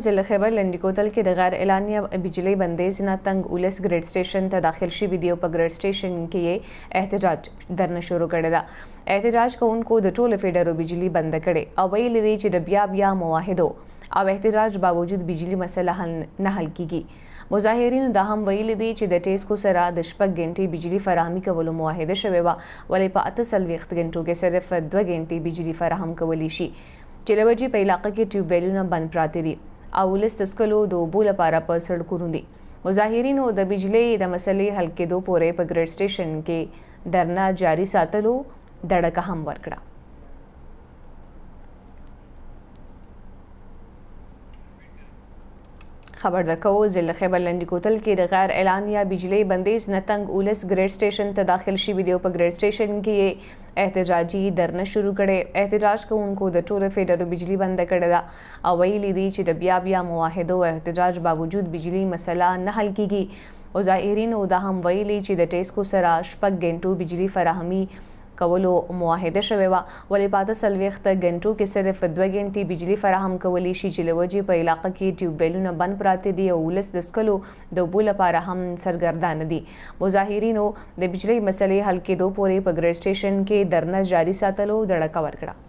ضلع خیبر لنډیکوتل کې د غیر اعلانیه بجلی بندیز نه تنګ اولس ګریډ سټیشن ته داخل شي ویډیو په ګریډ سټیشن کې یې احتجاج درنه شروع کړی دا احتجاج کوونکو د ټولو فیډرو بجلی بند کړي او ویلي دي چې د بیا بیا مواهدو او احتجاج باوجود بجلی مسله حل نه حل کیږي مظاهرینو دا هم ویلي دي چې د ټیسکو سره د شپږ غنټې بجلی فراهمي کولو معاهده شوې وه ولې په اته څلوېښت غنټو کې صرف دوه غنټې بجلی فراهم کولی شي چې له وجې په علاقه کې ټیوبویلونه بند پراته دي او لس د سکلو د اوبو لپاره په سړکونو دي مظاهرینو د بجلی د مسلې حل کېدو پورې په ګریډ سټیشن کې درنه جاري ساتلو دړه هم ورکړه خبر درکو ضلع خیبر لنډیګوتل کې د غیر اعلانیا بجلی بندیز نه تنګ اولس ګریډ سټیشن ته داخل شي ویډیو په ګریډ سټیشن کې احتجاجي درنه شروع کړي احتجاج کوونکو د ټولو فیډرو بجلی بند کړې ده او ویلي دي چې د بیا بیا مواهدو او احتجاج باوجود بجلی مسله نه حل کیږي او ظاهرینو دا هم ویلي چې د ټیسکو سره شپږ ګنټو بجلی فراهمي کولو معاهده شوې وه ولې په اته څلوېښت غنټو کې صرف دوه غنټې بجلی فراهم کولی شي چې لوجې په علاقه کې ټیوبویلونه بند پراته دي او ولس د سکلو د اوبو لپاره هم سرګردانه دي مظاهرینو د بجلی مسلې حل کېدو پورې په ګریډ سټیشن کې درنه جاري ساتلو دړه کور کړه